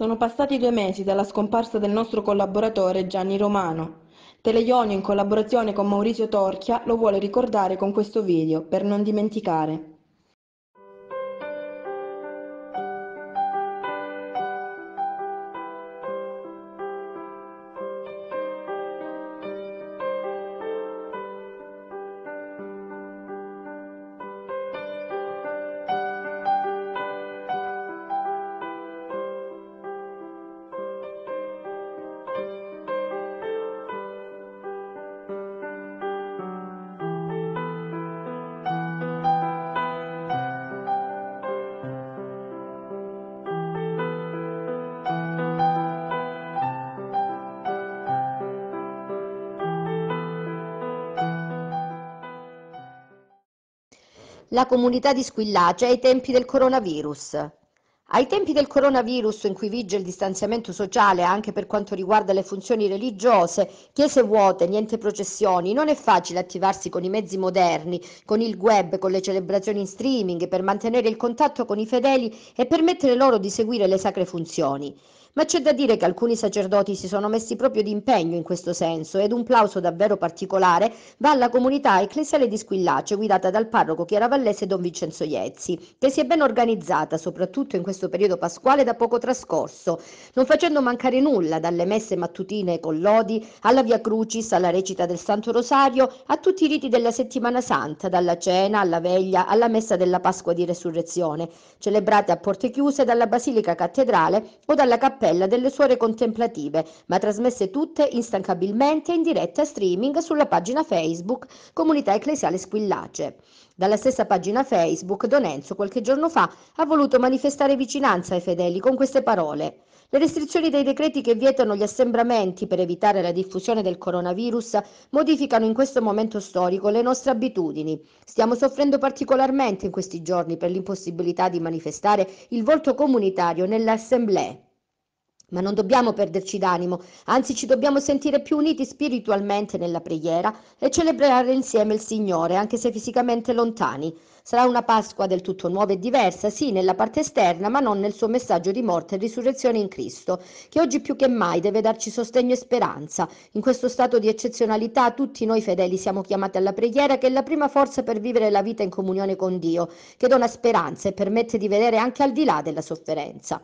Sono passati due mesi dalla scomparsa del nostro collaboratore Gianni Romano. Teleionio in collaborazione con Maurizio Torchia lo vuole ricordare con questo video, per non dimenticare. la comunità di Squillacea ai tempi del coronavirus. Ai tempi del coronavirus, in cui vige il distanziamento sociale anche per quanto riguarda le funzioni religiose, chiese vuote, niente processioni, non è facile attivarsi con i mezzi moderni, con il web, con le celebrazioni in streaming per mantenere il contatto con i fedeli e permettere loro di seguire le sacre funzioni. Ma c'è da dire che alcuni sacerdoti si sono messi proprio d'impegno in questo senso ed un plauso davvero particolare va alla comunità ecclesiale di Squillace guidata dal parroco chiaravallese Don Vincenzo Iezzi, che si è ben organizzata soprattutto in questo periodo pasquale da poco trascorso, non facendo mancare nulla dalle messe mattutine con lodi alla Via Crucis, alla recita del Santo Rosario, a tutti i riti della settimana santa, dalla cena alla veglia alla messa della Pasqua di Resurrezione, celebrate a porte chiuse dalla Basilica Cattedrale o dalla Cappella cappella delle suore contemplative, ma trasmesse tutte instancabilmente in diretta streaming sulla pagina Facebook Comunità Ecclesiale Squillace. Dalla stessa pagina Facebook, Don Enzo qualche giorno fa ha voluto manifestare vicinanza ai fedeli con queste parole. Le restrizioni dei decreti che vietano gli assembramenti per evitare la diffusione del coronavirus modificano in questo momento storico le nostre abitudini. Stiamo soffrendo particolarmente in questi giorni per l'impossibilità di manifestare il volto comunitario nelle assemblee. Ma non dobbiamo perderci d'animo, anzi ci dobbiamo sentire più uniti spiritualmente nella preghiera e celebrare insieme il Signore, anche se fisicamente lontani. Sarà una Pasqua del tutto nuova e diversa, sì, nella parte esterna, ma non nel suo messaggio di morte e risurrezione in Cristo, che oggi più che mai deve darci sostegno e speranza. In questo stato di eccezionalità tutti noi fedeli siamo chiamati alla preghiera, che è la prima forza per vivere la vita in comunione con Dio, che dona speranza e permette di vedere anche al di là della sofferenza.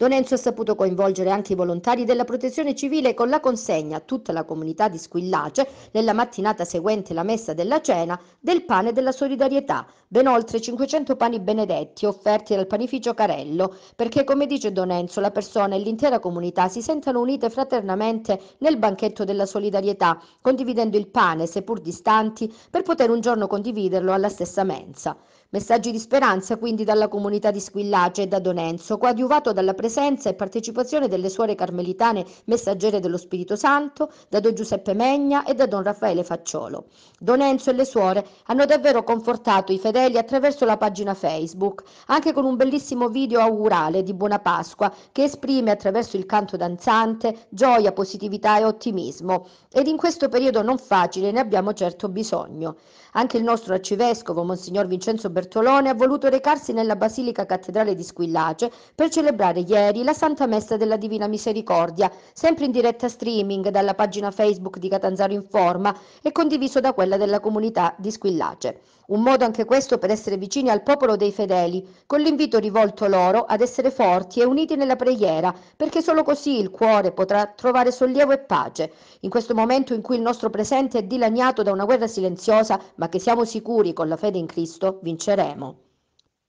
Don Enzo ha saputo coinvolgere anche i volontari della protezione civile con la consegna a tutta la comunità di Squillace, nella mattinata seguente la messa della cena, del pane della solidarietà, ben oltre 500 pani benedetti offerti dal panificio Carello, perché come dice Don Enzo la persona e l'intera comunità si sentano unite fraternamente nel banchetto della solidarietà, condividendo il pane, seppur distanti, per poter un giorno condividerlo alla stessa mensa. Messaggi di speranza quindi dalla comunità di Squillace e da Donenzo, coadiuvato dalla presenza e partecipazione delle suore carmelitane messaggere dello Spirito Santo, da Don Giuseppe Megna e da Don Raffaele Facciolo. Donenzo e le suore hanno davvero confortato i fedeli attraverso la pagina Facebook, anche con un bellissimo video augurale di Buona Pasqua che esprime attraverso il canto danzante gioia, positività e ottimismo. Ed in questo periodo non facile ne abbiamo certo bisogno. Anche il nostro arcivescovo, Monsignor Vincenzo Bertolone, ha voluto recarsi nella Basilica Cattedrale di Squillace per celebrare ieri la Santa Messa della Divina Misericordia, sempre in diretta streaming dalla pagina Facebook di Catanzaro Informa e condiviso da quella della comunità di Squillace. Un modo anche questo per essere vicini al popolo dei fedeli, con l'invito rivolto loro ad essere forti e uniti nella preghiera, perché solo così il cuore potrà trovare sollievo e pace. In questo momento in cui il nostro presente è dilaniato da una guerra silenziosa, ma che siamo sicuri con la fede in Cristo vinceremo.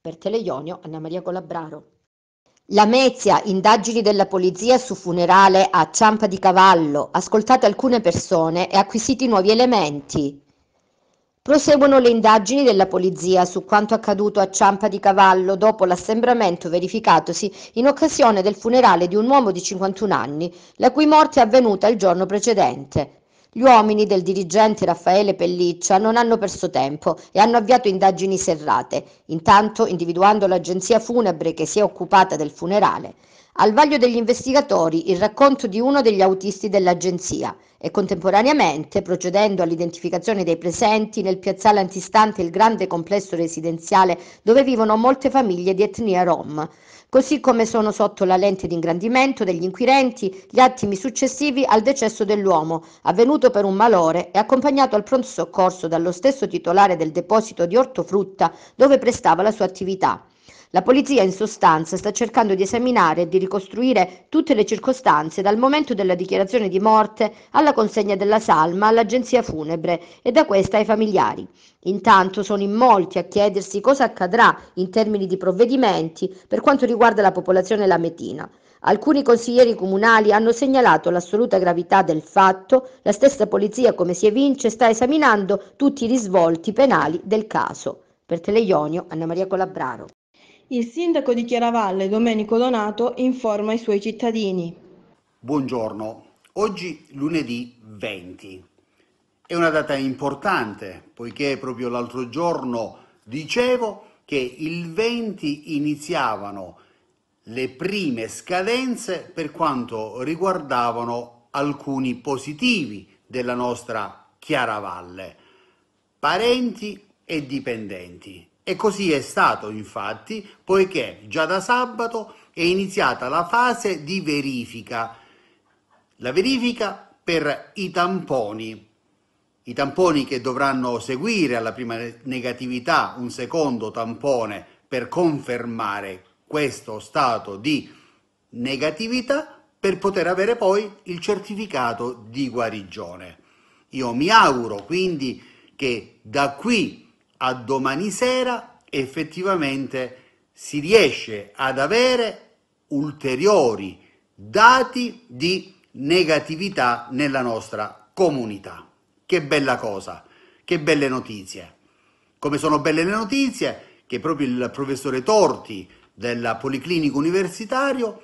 Per Teleionio, Anna Maria Colabraro. La Mezia, indagini della polizia su funerale a ciampa di cavallo, ascoltate alcune persone e acquisiti nuovi elementi. Proseguono le indagini della polizia su quanto accaduto a Ciampa di Cavallo dopo l'assembramento verificatosi in occasione del funerale di un uomo di 51 anni, la cui morte è avvenuta il giorno precedente. Gli uomini del dirigente Raffaele Pelliccia non hanno perso tempo e hanno avviato indagini serrate, intanto individuando l'agenzia funebre che si è occupata del funerale al vaglio degli investigatori il racconto di uno degli autisti dell'agenzia e contemporaneamente, procedendo all'identificazione dei presenti, nel piazzale antistante il grande complesso residenziale dove vivono molte famiglie di etnia rom, così come sono sotto la lente di ingrandimento degli inquirenti gli attimi successivi al decesso dell'uomo, avvenuto per un malore e accompagnato al pronto soccorso dallo stesso titolare del deposito di ortofrutta dove prestava la sua attività. La polizia in sostanza sta cercando di esaminare e di ricostruire tutte le circostanze dal momento della dichiarazione di morte alla consegna della salma all'agenzia funebre e da questa ai familiari. Intanto sono in molti a chiedersi cosa accadrà in termini di provvedimenti per quanto riguarda la popolazione lametina. Alcuni consiglieri comunali hanno segnalato l'assoluta gravità del fatto, la stessa polizia, come si evince, sta esaminando tutti i risvolti penali del caso. Per Teleionio, Anna Maria Colabraro. Il sindaco di Chiaravalle, Domenico Donato, informa i suoi cittadini. Buongiorno, oggi lunedì 20. È una data importante poiché proprio l'altro giorno dicevo che il 20 iniziavano le prime scadenze per quanto riguardavano alcuni positivi della nostra Chiaravalle, parenti e dipendenti. E così è stato infatti, poiché già da sabato è iniziata la fase di verifica. La verifica per i tamponi. I tamponi che dovranno seguire alla prima negatività un secondo tampone per confermare questo stato di negatività per poter avere poi il certificato di guarigione. Io mi auguro quindi che da qui a domani sera effettivamente si riesce ad avere ulteriori dati di negatività nella nostra comunità. Che bella cosa, che belle notizie. Come sono belle le notizie che proprio il professore Torti della Policlinica Universitario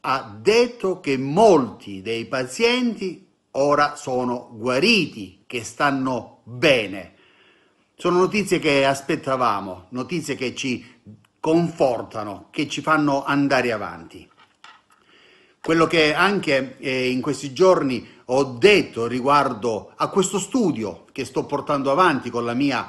ha detto che molti dei pazienti ora sono guariti, che stanno bene. Sono notizie che aspettavamo, notizie che ci confortano, che ci fanno andare avanti. Quello che anche eh, in questi giorni ho detto riguardo a questo studio che sto portando avanti con la mia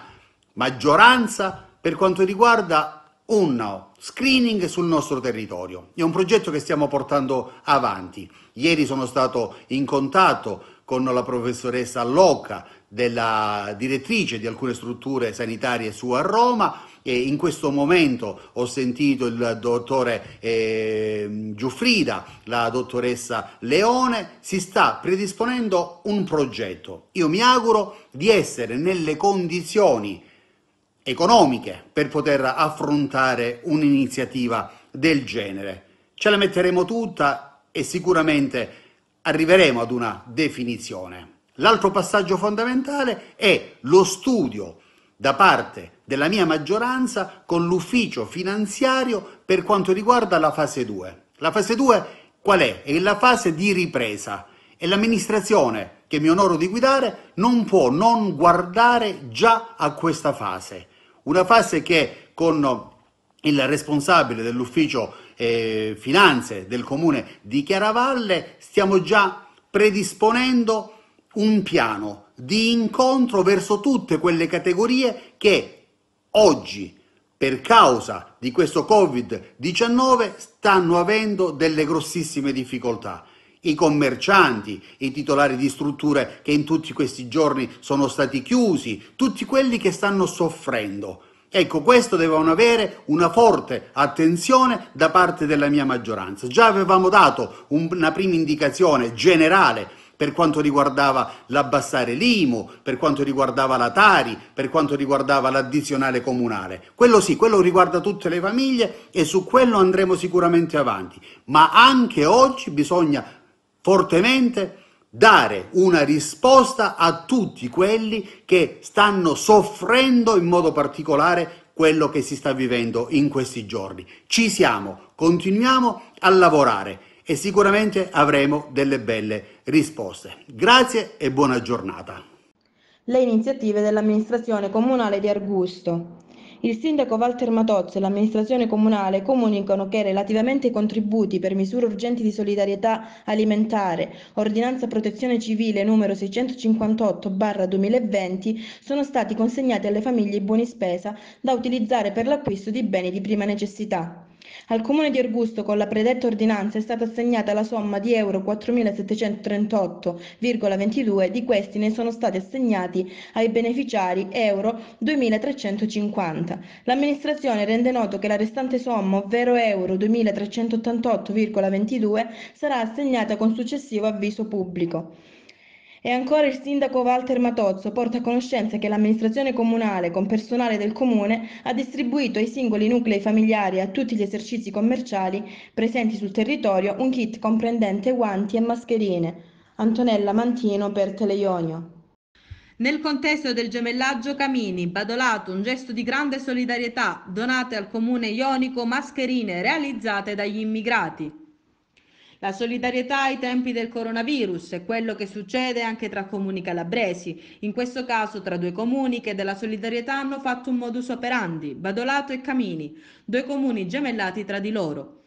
maggioranza per quanto riguarda un screening sul nostro territorio. È un progetto che stiamo portando avanti. Ieri sono stato in contatto con la professoressa Locca, della direttrice di alcune strutture sanitarie su a Roma e in questo momento ho sentito il dottore eh, Giuffrida, la dottoressa Leone, si sta predisponendo un progetto. Io mi auguro di essere nelle condizioni economiche per poter affrontare un'iniziativa del genere. Ce la metteremo tutta e sicuramente arriveremo ad una definizione. L'altro passaggio fondamentale è lo studio da parte della mia maggioranza con l'ufficio finanziario per quanto riguarda la fase 2. La fase 2 qual è? È la fase di ripresa e l'amministrazione che mi onoro di guidare non può non guardare già a questa fase, una fase che con il responsabile dell'ufficio eh, finanze del comune di Chiaravalle stiamo già predisponendo un piano di incontro verso tutte quelle categorie che oggi, per causa di questo Covid-19, stanno avendo delle grossissime difficoltà i commercianti, i titolari di strutture che in tutti questi giorni sono stati chiusi, tutti quelli che stanno soffrendo. Ecco, questo devono avere una forte attenzione da parte della mia maggioranza. Già avevamo dato una prima indicazione generale per quanto riguardava l'abbassare l'IMU, per quanto riguardava la Tari, per quanto riguardava l'addizionale comunale. Quello sì, quello riguarda tutte le famiglie e su quello andremo sicuramente avanti, ma anche oggi bisogna fortemente dare una risposta a tutti quelli che stanno soffrendo in modo particolare quello che si sta vivendo in questi giorni. Ci siamo, continuiamo a lavorare e sicuramente avremo delle belle risposte. Grazie e buona giornata. Le iniziative dell'amministrazione comunale di Argusto. Il sindaco Walter Matozzo e l'amministrazione comunale comunicano che relativamente ai contributi per misure urgenti di solidarietà alimentare, ordinanza protezione civile numero 658-2020, sono stati consegnati alle famiglie buoni spesa da utilizzare per l'acquisto di beni di prima necessità. Al Comune di Ergusto con la predetta ordinanza è stata assegnata la somma di euro 4.738,22, di questi ne sono stati assegnati ai beneficiari euro 2.350. L'amministrazione rende noto che la restante somma, ovvero euro 2.388,22, sarà assegnata con successivo avviso pubblico. E ancora il sindaco Walter Matozzo porta a conoscenza che l'amministrazione comunale, con personale del comune, ha distribuito ai singoli nuclei familiari e a tutti gli esercizi commerciali presenti sul territorio un kit comprendente guanti e mascherine. Antonella Mantino per Teleionio. Nel contesto del gemellaggio Camini, Badolato, un gesto di grande solidarietà, donate al comune ionico mascherine realizzate dagli immigrati. La solidarietà ai tempi del coronavirus è quello che succede anche tra comuni calabresi, in questo caso tra due comuni che della solidarietà hanno fatto un modus operandi, Badolato e Camini, due comuni gemellati tra di loro.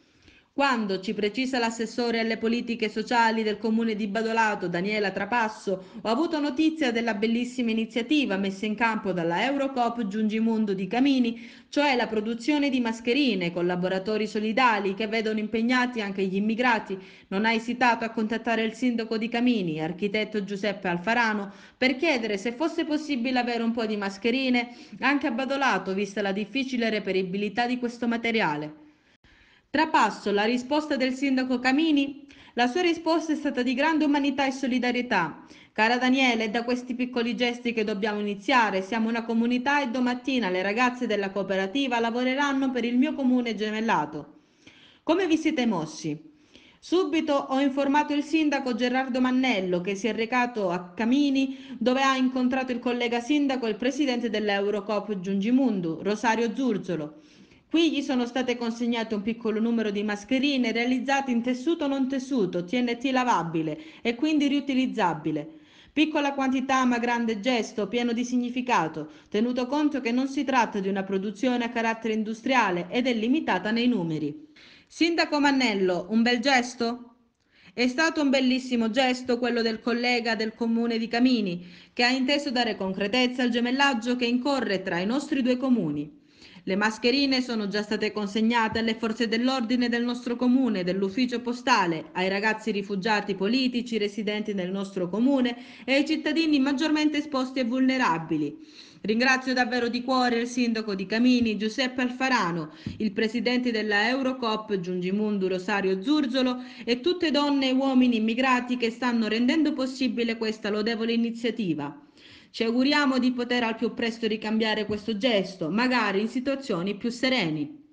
Quando, ci precisa l'assessore alle politiche sociali del comune di Badolato, Daniela Trapasso, ho avuto notizia della bellissima iniziativa messa in campo dalla Eurocop Giungimondo di Camini, cioè la produzione di mascherine con laboratori solidali che vedono impegnati anche gli immigrati, non ha esitato a contattare il sindaco di Camini, architetto Giuseppe Alfarano, per chiedere se fosse possibile avere un po' di mascherine anche a Badolato, vista la difficile reperibilità di questo materiale. Trapasso, la risposta del sindaco Camini? La sua risposta è stata di grande umanità e solidarietà. Cara Daniele, è da questi piccoli gesti che dobbiamo iniziare. Siamo una comunità e domattina le ragazze della cooperativa lavoreranno per il mio comune gemellato. Come vi siete mossi? Subito ho informato il sindaco Gerardo Mannello che si è recato a Camini dove ha incontrato il collega sindaco e il presidente dell'Eurocop Giungimundu, Rosario Zurzolo. Qui gli sono state consegnate un piccolo numero di mascherine realizzate in tessuto non tessuto, TNT lavabile e quindi riutilizzabile. Piccola quantità ma grande gesto, pieno di significato, tenuto conto che non si tratta di una produzione a carattere industriale ed è limitata nei numeri. Sindaco Mannello, un bel gesto? È stato un bellissimo gesto quello del collega del comune di Camini, che ha inteso dare concretezza al gemellaggio che incorre tra i nostri due comuni. Le mascherine sono già state consegnate alle forze dell'ordine del nostro comune, dell'ufficio postale, ai ragazzi rifugiati politici residenti nel nostro comune e ai cittadini maggiormente esposti e vulnerabili. Ringrazio davvero di cuore il sindaco di Camini, Giuseppe Alfarano, il presidente della Eurocop, Giungimundo Rosario Zurzolo e tutte donne e uomini immigrati che stanno rendendo possibile questa lodevole iniziativa. Ci auguriamo di poter al più presto ricambiare questo gesto, magari in situazioni più sereni.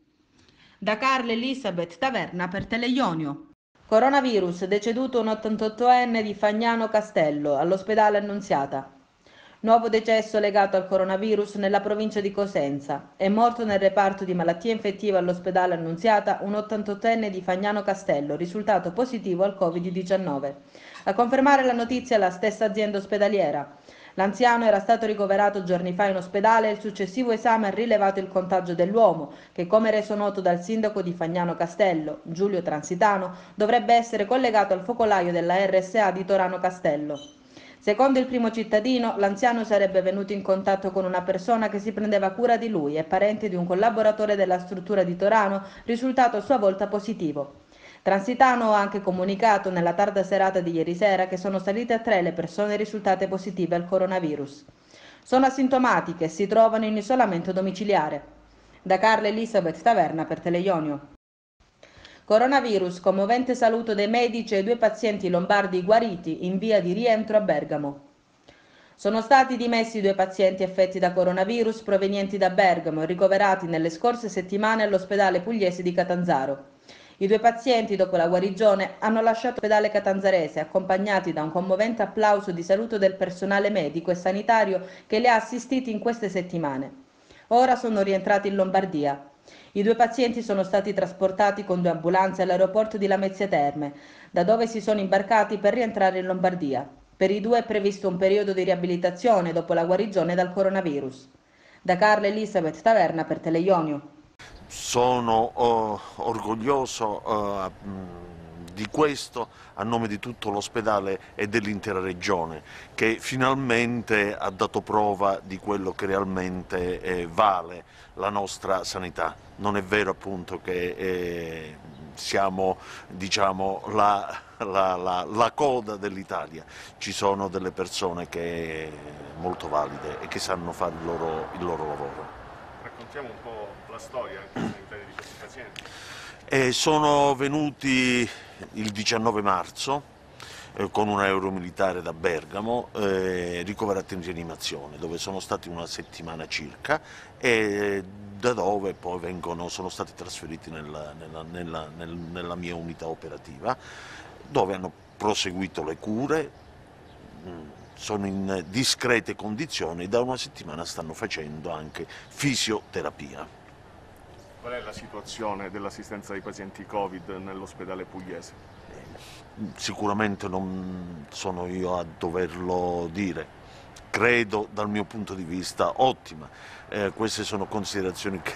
Da Carla Elisabeth Taverna per Teleionio. Coronavirus, deceduto un 88enne di Fagnano Castello, all'ospedale Annunziata. Nuovo decesso legato al coronavirus nella provincia di Cosenza. È morto nel reparto di malattie infettive all'ospedale Annunziata un 88enne di Fagnano Castello, risultato positivo al Covid-19. A confermare la notizia la stessa azienda ospedaliera. L'anziano era stato ricoverato giorni fa in ospedale e il successivo esame ha rilevato il contagio dell'uomo, che come reso noto dal sindaco di Fagnano Castello, Giulio Transitano, dovrebbe essere collegato al focolaio della RSA di Torano Castello. Secondo il primo cittadino, l'anziano sarebbe venuto in contatto con una persona che si prendeva cura di lui e parente di un collaboratore della struttura di Torano, risultato a sua volta positivo. Transitano ha anche comunicato nella tarda serata di ieri sera che sono salite a tre le persone risultate positive al coronavirus. Sono asintomatiche e si trovano in isolamento domiciliare. Da Carla Elisabeth Taverna per Teleionio. Coronavirus, commovente saluto dei medici e due pazienti lombardi guariti in via di rientro a Bergamo. Sono stati dimessi due pazienti affetti da coronavirus provenienti da Bergamo e ricoverati nelle scorse settimane all'ospedale pugliese di Catanzaro. I due pazienti, dopo la guarigione, hanno lasciato l'ospedale catanzarese accompagnati da un commovente applauso di saluto del personale medico e sanitario che li ha assistiti in queste settimane. Ora sono rientrati in Lombardia. I due pazienti sono stati trasportati con due ambulanze all'aeroporto di Lamezia Terme, da dove si sono imbarcati per rientrare in Lombardia. Per i due è previsto un periodo di riabilitazione dopo la guarigione dal coronavirus. Da Carla Elisabeth Taverna per Teleionio sono oh, orgoglioso oh, di questo a nome di tutto l'ospedale e dell'intera regione che finalmente ha dato prova di quello che realmente eh, vale la nostra sanità. Non è vero appunto che eh, siamo diciamo, la, la, la, la coda dell'Italia, ci sono delle persone che molto valide e che sanno fare il loro, il loro lavoro. Raccontiamo un po' la storia sanitaria di questi pazienti? Eh, sono venuti il 19 marzo eh, con un aeromilitare da Bergamo, eh, ricoverati in rianimazione, dove sono stati una settimana circa e da dove poi vengono, sono stati trasferiti nella, nella, nella, nel, nella mia unità operativa, dove hanno proseguito le cure, mm, sono in discrete condizioni, e da una settimana stanno facendo anche fisioterapia. Qual è la situazione dell'assistenza ai pazienti Covid nell'ospedale pugliese? Sicuramente non sono io a doverlo dire, credo dal mio punto di vista ottima. Eh, queste sono considerazioni che...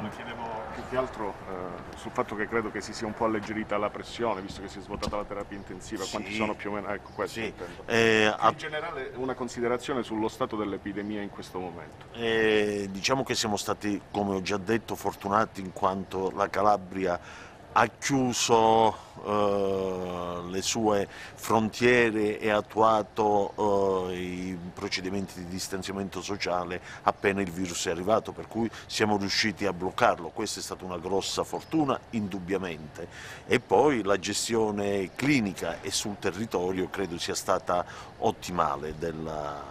No, chiedevo più che altro eh, sul fatto che credo che si sia un po' alleggerita la pressione, visto che si è svuotata la terapia intensiva, sì. quanti sono più o meno? Ecco questo sì. eh, In a... generale una considerazione sullo stato dell'epidemia in questo momento. Eh, diciamo che siamo stati, come ho già detto, fortunati in quanto la Calabria ha chiuso eh, le sue frontiere e ha attuato eh, i procedimenti di distanziamento sociale appena il virus è arrivato, per cui siamo riusciti a bloccarlo. Questa è stata una grossa fortuna, indubbiamente. E poi la gestione clinica e sul territorio credo sia stata ottimale della,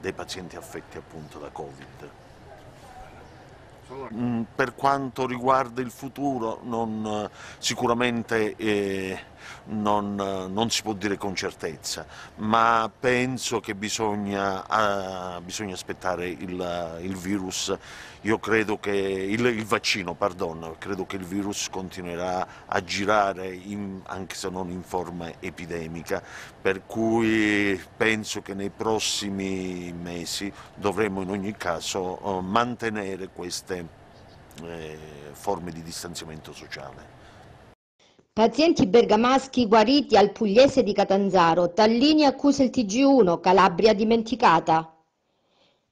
dei pazienti affetti appunto da Covid. Mm, per quanto riguarda il futuro, non, eh, sicuramente... Eh, non, non si può dire con certezza, ma penso che bisogna, uh, bisogna aspettare il, il, virus, io credo che il, il vaccino, pardon, credo che il virus continuerà a girare in, anche se non in forma epidemica, per cui penso che nei prossimi mesi dovremo in ogni caso uh, mantenere queste eh, forme di distanziamento sociale. Pazienti bergamaschi guariti al pugliese di Catanzaro, Tallini accusa il TG1, Calabria dimenticata.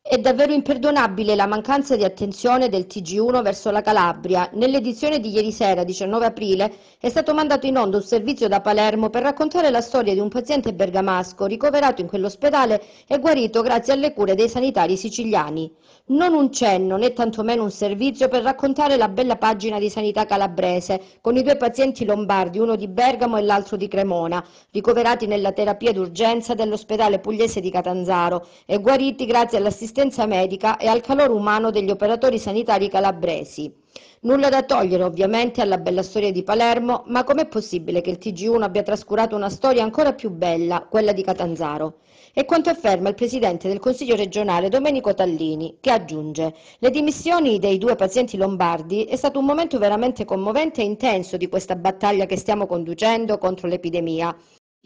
È davvero imperdonabile la mancanza di attenzione del TG1 verso la Calabria. Nell'edizione di ieri sera, 19 aprile, è stato mandato in onda un servizio da Palermo per raccontare la storia di un paziente bergamasco ricoverato in quell'ospedale e guarito grazie alle cure dei sanitari siciliani non un cenno né tantomeno un servizio per raccontare la bella pagina di sanità calabrese, con i due pazienti lombardi, uno di Bergamo e l'altro di Cremona, ricoverati nella terapia d'urgenza dell'ospedale pugliese di Catanzaro e guariti grazie all'assistenza medica e al calore umano degli operatori sanitari calabresi. Nulla da togliere ovviamente alla bella storia di Palermo, ma com'è possibile che il TG1 abbia trascurato una storia ancora più bella, quella di Catanzaro? E quanto afferma il presidente del Consiglio regionale Domenico Tallini, che aggiunge le dimissioni dei due pazienti lombardi è stato un momento veramente commovente e intenso di questa battaglia che stiamo conducendo contro l'epidemia.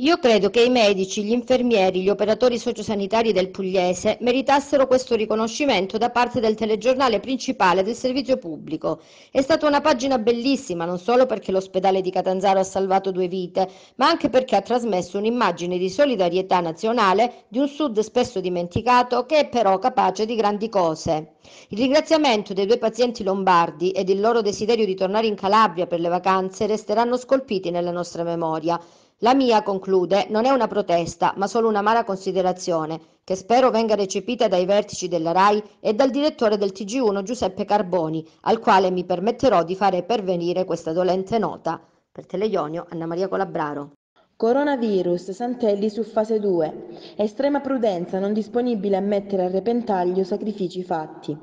Io credo che i medici, gli infermieri, gli operatori sociosanitari del Pugliese meritassero questo riconoscimento da parte del telegiornale principale del servizio pubblico. È stata una pagina bellissima non solo perché l'ospedale di Catanzaro ha salvato due vite, ma anche perché ha trasmesso un'immagine di solidarietà nazionale di un sud spesso dimenticato che è però capace di grandi cose. Il ringraziamento dei due pazienti lombardi ed il loro desiderio di tornare in Calabria per le vacanze resteranno scolpiti nella nostra memoria. La mia, conclude, non è una protesta, ma solo una mala considerazione, che spero venga recepita dai vertici della RAI e dal direttore del TG1 Giuseppe Carboni, al quale mi permetterò di fare pervenire questa dolente nota. Per Teleionio, Anna Maria Colabraro. Coronavirus, Santelli su fase 2. Estrema prudenza non disponibile a mettere a repentaglio sacrifici fatti.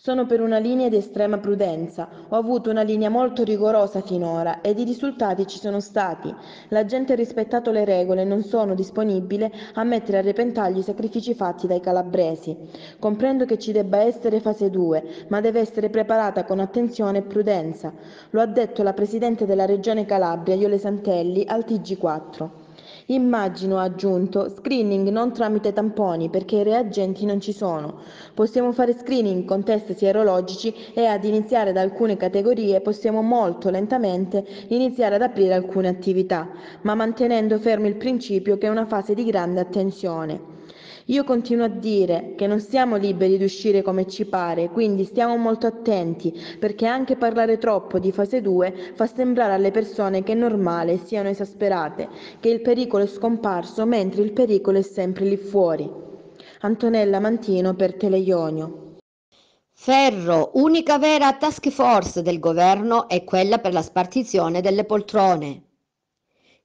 Sono per una linea di estrema prudenza, ho avuto una linea molto rigorosa finora ed i risultati ci sono stati. La gente ha rispettato le regole e non sono disponibile a mettere a repentaglio i sacrifici fatti dai calabresi. Comprendo che ci debba essere fase 2, ma deve essere preparata con attenzione e prudenza. Lo ha detto la Presidente della Regione Calabria, Iole Santelli, al TG4. Immagino, ha aggiunto, screening non tramite tamponi perché i reagenti non ci sono. Possiamo fare screening con test sierologici e ad iniziare da alcune categorie possiamo molto lentamente iniziare ad aprire alcune attività, ma mantenendo fermo il principio che è una fase di grande attenzione. Io continuo a dire che non siamo liberi di uscire come ci pare, quindi stiamo molto attenti, perché anche parlare troppo di fase 2 fa sembrare alle persone che è normale siano esasperate, che il pericolo è scomparso mentre il pericolo è sempre lì fuori. Antonella Mantino per Teleionio. Ferro, unica vera task force del governo è quella per la spartizione delle poltrone.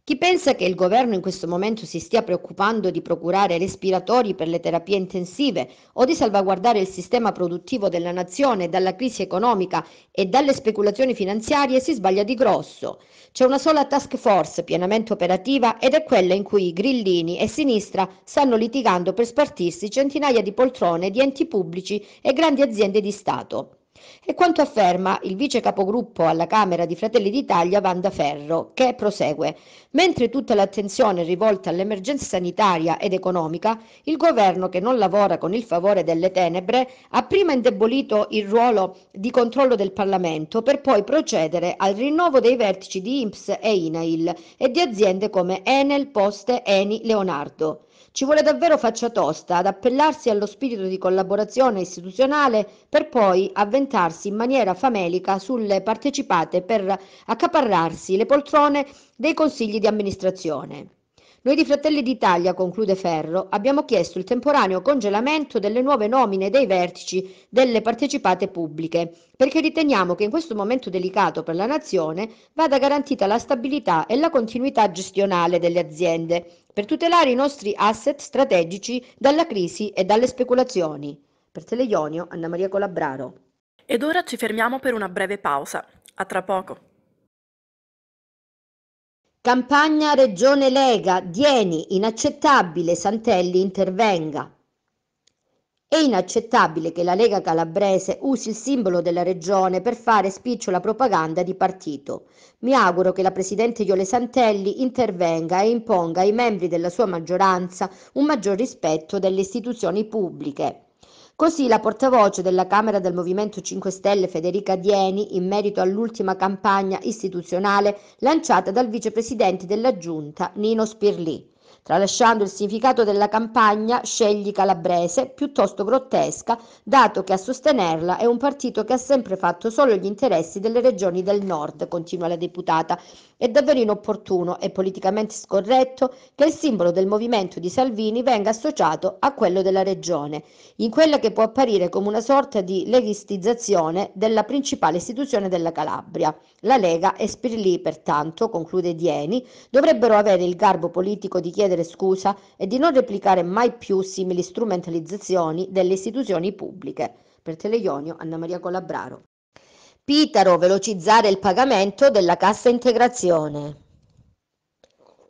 Chi pensa che il governo in questo momento si stia preoccupando di procurare respiratori per le terapie intensive o di salvaguardare il sistema produttivo della nazione dalla crisi economica e dalle speculazioni finanziarie si sbaglia di grosso. C'è una sola task force pienamente operativa ed è quella in cui grillini e sinistra stanno litigando per spartirsi centinaia di poltrone di enti pubblici e grandi aziende di Stato. È quanto afferma il vice capogruppo alla Camera di Fratelli d'Italia Vanda Ferro, che prosegue. Mentre tutta l'attenzione è rivolta all'emergenza sanitaria ed economica, il governo che non lavora con il favore delle tenebre ha prima indebolito il ruolo di controllo del Parlamento per poi procedere al rinnovo dei vertici di INPS e INAIL e di aziende come Enel, Poste, Eni, Leonardo. Ci vuole davvero faccia tosta ad appellarsi allo spirito di collaborazione istituzionale per poi avventarsi in maniera famelica sulle partecipate per accaparrarsi le poltrone dei consigli di amministrazione. Noi di Fratelli d'Italia, conclude Ferro, abbiamo chiesto il temporaneo congelamento delle nuove nomine dei vertici delle partecipate pubbliche, perché riteniamo che in questo momento delicato per la nazione vada garantita la stabilità e la continuità gestionale delle aziende per tutelare i nostri asset strategici dalla crisi e dalle speculazioni. Per Teleionio, Anna Maria Colabraro. Ed ora ci fermiamo per una breve pausa. A tra poco. Campagna Regione Lega, Dieni, inaccettabile, Santelli intervenga. È inaccettabile che la Lega Calabrese usi il simbolo della regione per fare spicciola propaganda di partito. Mi auguro che la Presidente Iole Santelli intervenga e imponga ai membri della sua maggioranza un maggior rispetto delle istituzioni pubbliche. Così la portavoce della Camera del Movimento 5 Stelle Federica Dieni in merito all'ultima campagna istituzionale lanciata dal vicepresidente della Giunta Nino Spirlì. Tralasciando il significato della campagna, scegli calabrese, piuttosto grottesca, dato che a sostenerla è un partito che ha sempre fatto solo gli interessi delle regioni del nord, continua la deputata, è davvero inopportuno e politicamente scorretto che il simbolo del movimento di Salvini venga associato a quello della regione, in quella che può apparire come una sorta di leghistizzazione della principale istituzione della Calabria. La Lega e Spirli, pertanto, conclude Dieni, dovrebbero avere il garbo politico di chiedere scusa e di non replicare mai più simili strumentalizzazioni delle istituzioni pubbliche. Per Teleionio, Anna Maria Colabraro. Pitaro velocizzare il pagamento della cassa integrazione.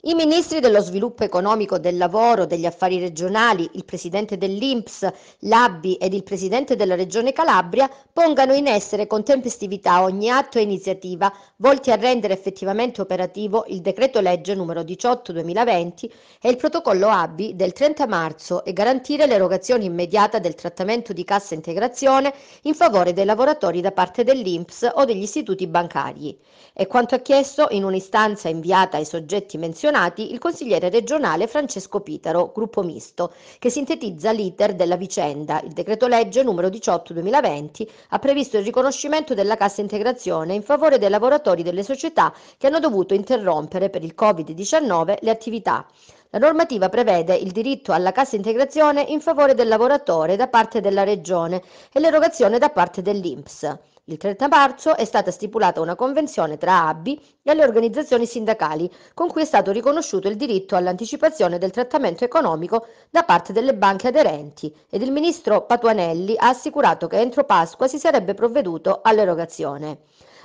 I ministri dello sviluppo economico, del lavoro, degli affari regionali, il presidente dell'INPS, l'ABBI ed il presidente della regione Calabria pongano in essere con tempestività ogni atto e iniziativa volti a rendere effettivamente operativo il decreto legge numero 18-2020 e il protocollo ABBI del 30 marzo e garantire l'erogazione immediata del trattamento di cassa integrazione in favore dei lavoratori da parte dell'INPS o degli istituti bancari. È quanto ha chiesto in un'istanza inviata ai soggetti menzionati menzionati il consigliere regionale Francesco Pitaro, gruppo misto, che sintetizza l'iter della vicenda. Il decreto legge numero 18-2020 ha previsto il riconoscimento della cassa integrazione in favore dei lavoratori delle società che hanno dovuto interrompere per il Covid-19 le attività. La normativa prevede il diritto alla cassa integrazione in favore del lavoratore da parte della Regione e l'erogazione da parte dell'INPS. Il 30 marzo è stata stipulata una convenzione tra ABBI e le organizzazioni sindacali con cui è stato riconosciuto il diritto all'anticipazione del trattamento economico da parte delle banche aderenti ed il ministro Patuanelli ha assicurato che entro Pasqua si sarebbe provveduto all'erogazione.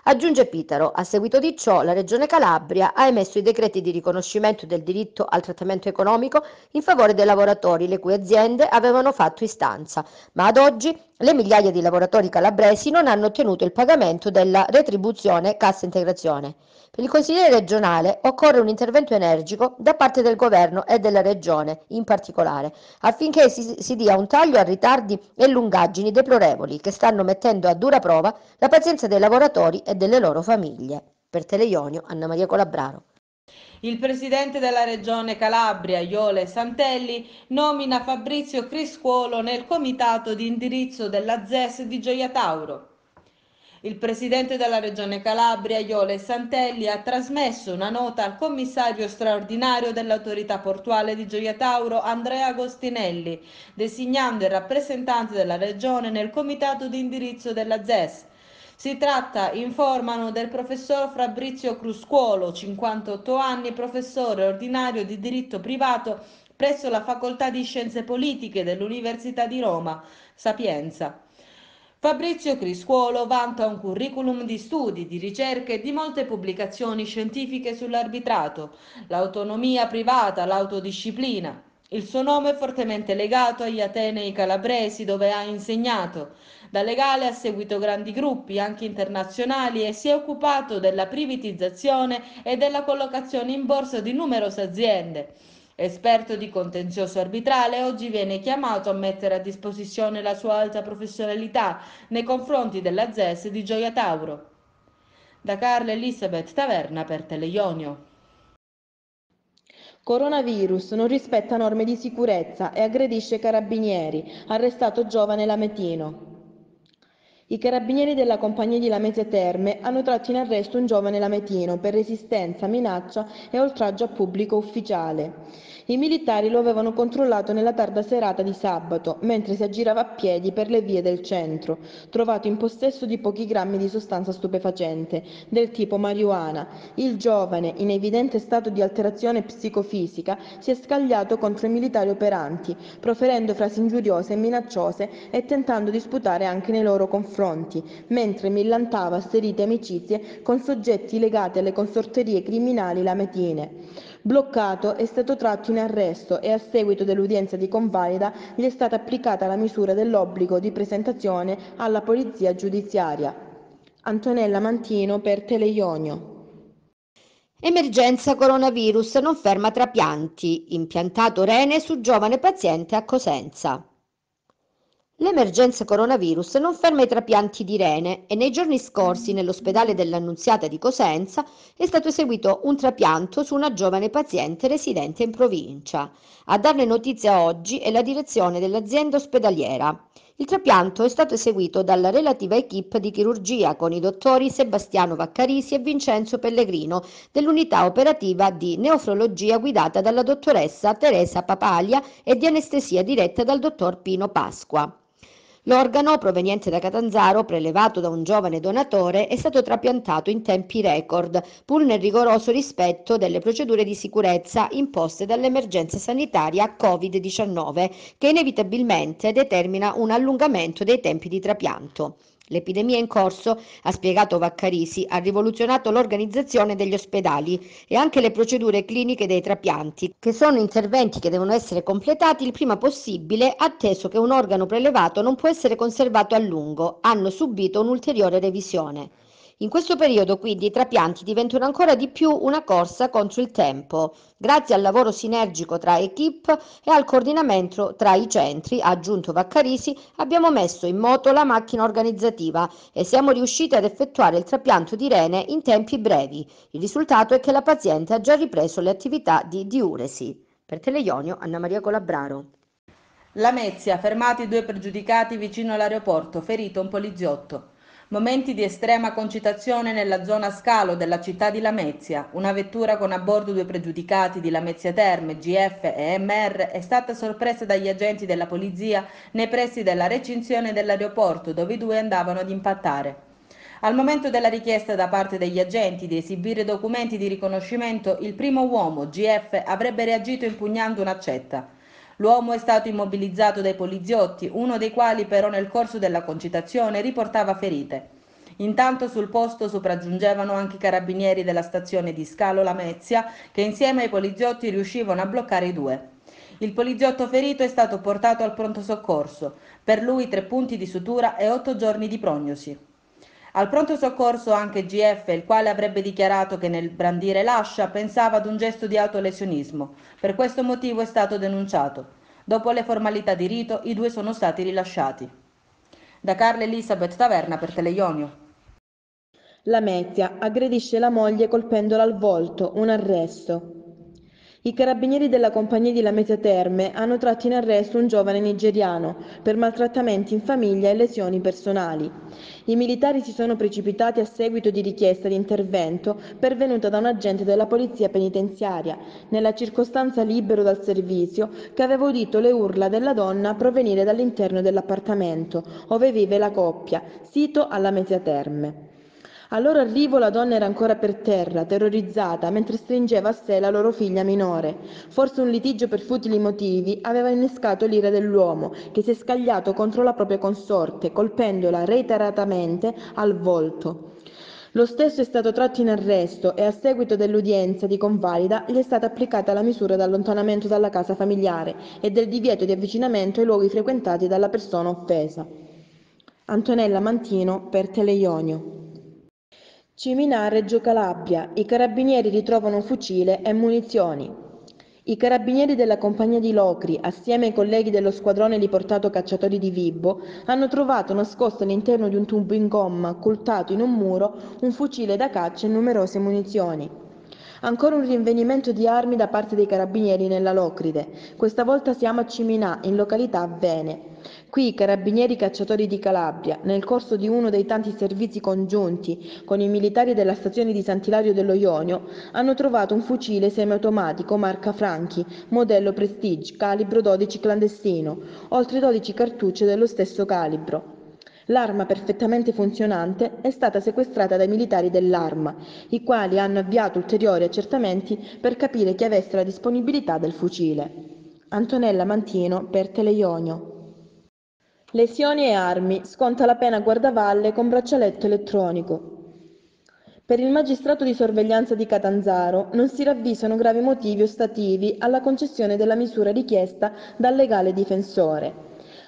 Aggiunge Pitaro, a seguito di ciò la Regione Calabria ha emesso i decreti di riconoscimento del diritto al trattamento economico in favore dei lavoratori le cui aziende avevano fatto istanza, ma ad oggi le migliaia di lavoratori calabresi non hanno ottenuto il pagamento della retribuzione cassa integrazione. Il consigliere regionale occorre un intervento energico da parte del governo e della regione in particolare, affinché si, si dia un taglio a ritardi e lungaggini deplorevoli che stanno mettendo a dura prova la pazienza dei lavoratori e delle loro famiglie. Per Teleionio, Anna Maria Colabraro. Il presidente della regione Calabria, Iole Santelli, nomina Fabrizio Criscuolo nel comitato di indirizzo della ZES di Gioia Tauro. Il presidente della Regione Calabria, Iole Santelli, ha trasmesso una nota al commissario straordinario dell'autorità portuale di Gioia Tauro, Andrea Agostinelli, designando il rappresentante della Regione nel comitato di indirizzo della ZES. Si tratta, informano, del professor Fabrizio Cruscuolo, 58 anni, professore ordinario di diritto privato presso la Facoltà di Scienze Politiche dell'Università di Roma, Sapienza. Fabrizio Criscuolo vanta un curriculum di studi, di ricerche e di molte pubblicazioni scientifiche sull'arbitrato, l'autonomia privata, l'autodisciplina. Il suo nome è fortemente legato agli Atenei calabresi dove ha insegnato. Da legale ha seguito grandi gruppi, anche internazionali, e si è occupato della privatizzazione e della collocazione in borsa di numerose aziende. Esperto di contenzioso arbitrale, oggi viene chiamato a mettere a disposizione la sua alta professionalità nei confronti della ZES di Gioia Tauro. Da Carla Elisabeth Taverna per Teleionio. Coronavirus non rispetta norme di sicurezza e aggredisce carabinieri, arrestato giovane Lametino. I carabinieri della compagnia di Lamezia Terme hanno tratto in arresto un giovane lametino per resistenza, minaccia e oltraggio a pubblico ufficiale. I militari lo avevano controllato nella tarda serata di sabato, mentre si aggirava a piedi per le vie del centro, trovato in possesso di pochi grammi di sostanza stupefacente, del tipo marijuana. Il giovane, in evidente stato di alterazione psicofisica, si è scagliato contro i militari operanti, proferendo frasi ingiuriose e minacciose e tentando di sputare anche nei loro confronti confronti, mentre millantava sterite amicizie con soggetti legati alle consorterie criminali lametine. Bloccato, è stato tratto in arresto e a seguito dell'udienza di convalida gli è stata applicata la misura dell'obbligo di presentazione alla polizia giudiziaria. Antonella Mantino per Teleionio. Emergenza coronavirus non ferma trapianti. Impiantato rene su giovane paziente a Cosenza. L'emergenza coronavirus non ferma i trapianti di rene e nei giorni scorsi nell'ospedale dell'Annunziata di Cosenza è stato eseguito un trapianto su una giovane paziente residente in provincia. A darne notizia oggi è la direzione dell'azienda ospedaliera. Il trapianto è stato eseguito dalla relativa equip di chirurgia con i dottori Sebastiano Vaccarisi e Vincenzo Pellegrino dell'unità operativa di neofrologia guidata dalla dottoressa Teresa Papalia e di anestesia diretta dal dottor Pino Pasqua. L'organo, proveniente da Catanzaro, prelevato da un giovane donatore, è stato trapiantato in tempi record, pur nel rigoroso rispetto delle procedure di sicurezza imposte dall'emergenza sanitaria Covid-19, che inevitabilmente determina un allungamento dei tempi di trapianto. L'epidemia in corso, ha spiegato Vaccarisi, ha rivoluzionato l'organizzazione degli ospedali e anche le procedure cliniche dei trapianti, che sono interventi che devono essere completati il prima possibile, atteso che un organo prelevato non può essere conservato a lungo, hanno subito un'ulteriore revisione. In questo periodo quindi i trapianti diventano ancora di più una corsa contro il tempo, grazie al lavoro sinergico tra equip e al coordinamento tra i centri, ha aggiunto Vaccarisi, abbiamo messo in moto la macchina organizzativa e siamo riusciti ad effettuare il trapianto di rene in tempi brevi. Il risultato è che la paziente ha già ripreso le attività di diuresi. Per Teleionio, Anna Maria Colabraro. La Mezia, fermati due pregiudicati vicino all'aeroporto, ferito un poliziotto. Momenti di estrema concitazione nella zona scalo della città di Lamezia. Una vettura con a bordo due pregiudicati di Lamezia Terme, GF e MR, è stata sorpresa dagli agenti della polizia nei pressi della recinzione dell'aeroporto dove i due andavano ad impattare. Al momento della richiesta da parte degli agenti di esibire documenti di riconoscimento, il primo uomo, GF, avrebbe reagito impugnando un'accetta. L'uomo è stato immobilizzato dai poliziotti, uno dei quali però nel corso della concitazione riportava ferite. Intanto sul posto sopraggiungevano anche i carabinieri della stazione di Scalo Lamezia che insieme ai poliziotti riuscivano a bloccare i due. Il poliziotto ferito è stato portato al pronto soccorso, per lui tre punti di sutura e otto giorni di prognosi. Al pronto soccorso anche GF, il quale avrebbe dichiarato che nel brandire l'ascia pensava ad un gesto di autolesionismo. Per questo motivo è stato denunciato. Dopo le formalità di rito, i due sono stati rilasciati. Da Carla Elisabeth Taverna per Teleionio. La Lamezia aggredisce la moglie colpendola al volto, un arresto. I carabinieri della compagnia di Lamezia Terme hanno tratto in arresto un giovane nigeriano per maltrattamenti in famiglia e lesioni personali. I militari si sono precipitati a seguito di richiesta di intervento pervenuta da un agente della polizia penitenziaria, nella circostanza libero dal servizio, che aveva udito le urla della donna provenire dall'interno dell'appartamento, ove vive la coppia, sito alla Lamezia Terme. Al loro arrivo la donna era ancora per terra, terrorizzata, mentre stringeva a sé la loro figlia minore. Forse un litigio per futili motivi aveva innescato l'ira dell'uomo, che si è scagliato contro la propria consorte, colpendola reiteratamente al volto. Lo stesso è stato tratto in arresto e a seguito dell'udienza di convalida gli è stata applicata la misura d'allontanamento dalla casa familiare e del divieto di avvicinamento ai luoghi frequentati dalla persona offesa. Antonella Mantino per Teleionio. Ciminà Reggio Calabria, i carabinieri ritrovano un fucile e munizioni. I carabinieri della compagnia di Locri, assieme ai colleghi dello squadrone riportato cacciatori di Vibbo, hanno trovato nascosto all'interno di un tubo in gomma occultato in un muro un fucile da caccia e numerose munizioni. Ancora un rinvenimento di armi da parte dei carabinieri nella Locride. Questa volta siamo a Ciminà, in località Vene. Qui i carabinieri cacciatori di Calabria, nel corso di uno dei tanti servizi congiunti con i militari della stazione di Sant'Ilario dello Ionio, hanno trovato un fucile semiautomatico marca Franchi, modello Prestige, calibro 12 clandestino, oltre 12 cartucce dello stesso calibro. L'arma perfettamente funzionante è stata sequestrata dai militari dell'arma, i quali hanno avviato ulteriori accertamenti per capire chi avesse la disponibilità del fucile. Antonella Mantino per Teleionio. Lesioni e armi. Sconta la pena Guardavalle con braccialetto elettronico. Per il magistrato di sorveglianza di Catanzaro non si ravvisano gravi motivi ostativi alla concessione della misura richiesta dal legale difensore.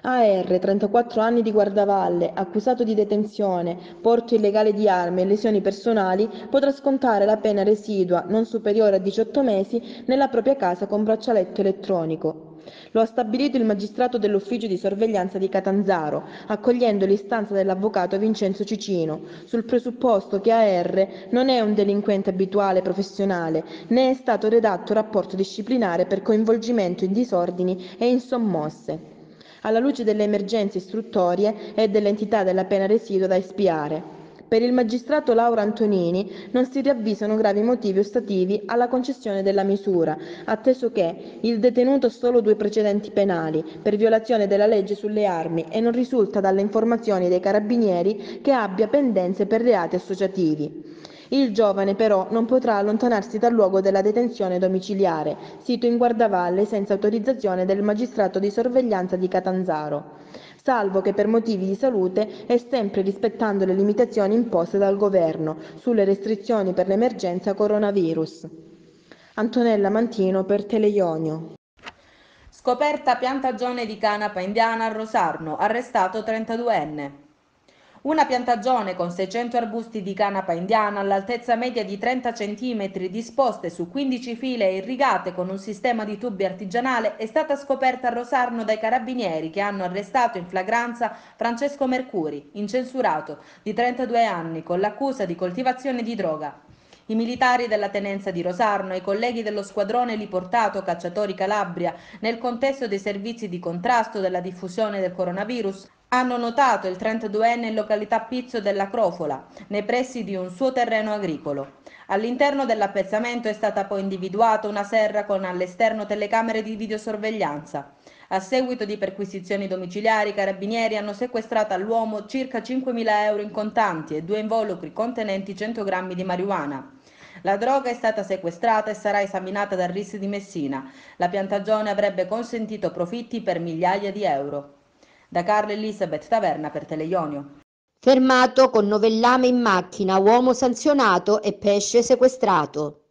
AR, 34 anni di Guardavalle, accusato di detenzione, porto illegale di armi e lesioni personali, potrà scontare la pena residua non superiore a 18 mesi nella propria casa con braccialetto elettronico. Lo ha stabilito il magistrato dell'ufficio di sorveglianza di Catanzaro, accogliendo l'istanza dell'avvocato Vincenzo Cicino, sul presupposto che AR non è un delinquente abituale professionale, né è stato redatto rapporto disciplinare per coinvolgimento in disordini e in sommosse alla luce delle emergenze istruttorie e dell'entità della pena residua da espiare. Per il magistrato Laura Antonini non si ravvisano gravi motivi ostativi alla concessione della misura, atteso che il detenuto ha solo due precedenti penali per violazione della legge sulle armi e non risulta dalle informazioni dei carabinieri che abbia pendenze per reati associativi. Il giovane però non potrà allontanarsi dal luogo della detenzione domiciliare, sito in Guardavalle senza autorizzazione del magistrato di sorveglianza di Catanzaro salvo che per motivi di salute e sempre rispettando le limitazioni imposte dal Governo sulle restrizioni per l'emergenza coronavirus. Antonella Mantino per Teleionio. Scoperta piantagione di canapa indiana a Rosarno, arrestato 32enne. Una piantagione con 600 arbusti di canapa indiana all'altezza media di 30 cm disposte su 15 file e irrigate con un sistema di tubi artigianale è stata scoperta a Rosarno dai carabinieri che hanno arrestato in flagranza Francesco Mercuri, incensurato, di 32 anni, con l'accusa di coltivazione di droga. I militari della tenenza di Rosarno e i colleghi dello squadrone Liportato Cacciatori Calabria, nel contesto dei servizi di contrasto della diffusione del coronavirus, hanno notato il 32enne in località Pizzo della Crofola, nei pressi di un suo terreno agricolo. All'interno dell'appezzamento è stata poi individuata una serra con all'esterno telecamere di videosorveglianza. A seguito di perquisizioni domiciliari, i carabinieri hanno sequestrato all'uomo circa 5.000 euro in contanti e due involucri contenenti 100 grammi di marijuana. La droga è stata sequestrata e sarà esaminata dal RIS di Messina. La piantagione avrebbe consentito profitti per migliaia di euro. Da Carla Elisabeth Taverna per Teleionio. Fermato con novellame in macchina, uomo sanzionato e pesce sequestrato.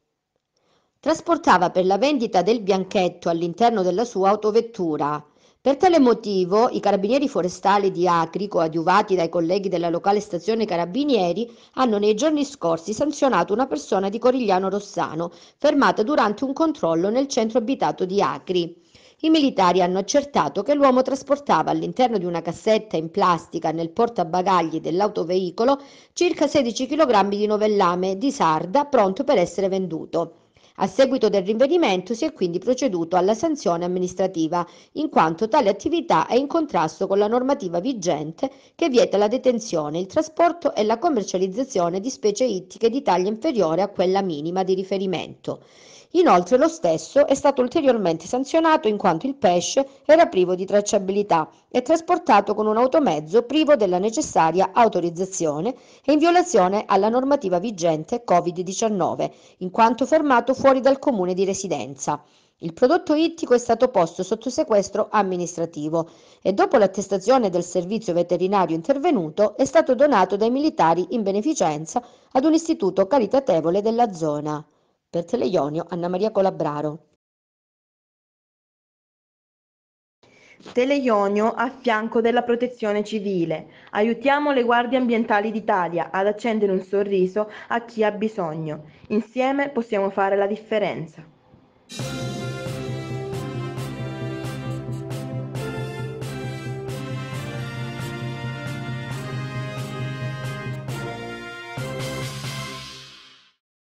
Trasportava per la vendita del bianchetto all'interno della sua autovettura. Per tale motivo i carabinieri forestali di Acri, coadiuvati dai colleghi della locale stazione carabinieri, hanno nei giorni scorsi sanzionato una persona di Corigliano Rossano, fermata durante un controllo nel centro abitato di Acri. I militari hanno accertato che l'uomo trasportava all'interno di una cassetta in plastica nel portabagagli dell'autoveicolo circa 16 kg di novellame di sarda pronto per essere venduto. A seguito del rinvenimento si è quindi proceduto alla sanzione amministrativa, in quanto tale attività è in contrasto con la normativa vigente che vieta la detenzione, il trasporto e la commercializzazione di specie ittiche di taglia inferiore a quella minima di riferimento. Inoltre lo stesso è stato ulteriormente sanzionato in quanto il pesce era privo di tracciabilità e trasportato con un automezzo privo della necessaria autorizzazione e in violazione alla normativa vigente Covid-19, in quanto fermato fuori dal comune di residenza. Il prodotto ittico è stato posto sotto sequestro amministrativo e dopo l'attestazione del servizio veterinario intervenuto è stato donato dai militari in beneficenza ad un istituto caritatevole della zona. Per Teleionio, Anna Maria Colabraro. Teleionio a fianco della protezione civile. Aiutiamo le guardie ambientali d'Italia ad accendere un sorriso a chi ha bisogno. Insieme possiamo fare la differenza.